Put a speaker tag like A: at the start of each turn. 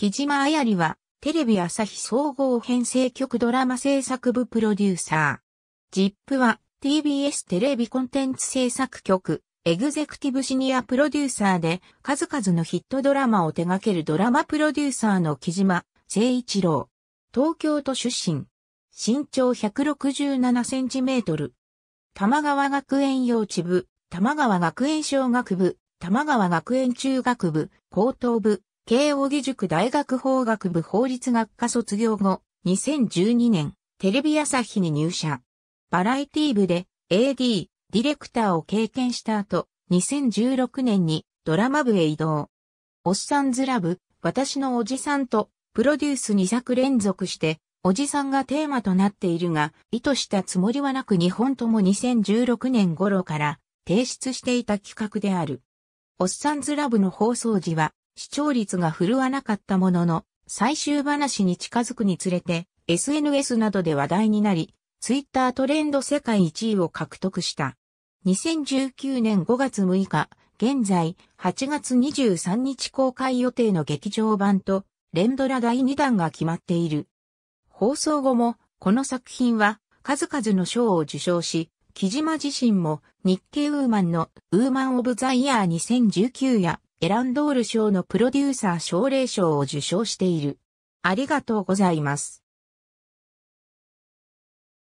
A: 木島あやりは、テレビ朝日総合編成局ドラマ
B: 制作部プロデューサー。ZIP は TBS テレビコンテンツ制作局、エグゼクティブシニアプロデューサーで、数々のヒットドラマを手掛けるドラマプロデューサーの木島誠一郎。東京都出身。身長167センチメートル。玉川学園幼稚部、玉川学園小学部、玉川学園中学部、高等部、慶応義塾大学法学部法律学科卒業後、2012年、テレビ朝日に入社。バラエティ部で AD、ディレクターを経験した後、2016年にドラマ部へ移動。おっさんずラブ、私のおじさんと、プロデュース2作連続して、おじさんがテーマとなっているが、意図したつもりはなく2本とも2016年頃から提出していた企画である。おっさんずラブの放送時は、視聴率が振るわなかったものの、最終話に近づくにつれて、SNS などで話題になり、ツイッタートレンド世界1位を獲得した。2019年5月6日、現在8月23日公開予定の劇場版と、連ドラ第2弾が決まっている。放送後も、この作品は数々の賞を受賞し、木島自身も日経ウーマンのウーマンオブザイヤー2019やエランドール賞のプロデューサー
A: 奨励賞を受賞している。ありがとうございます。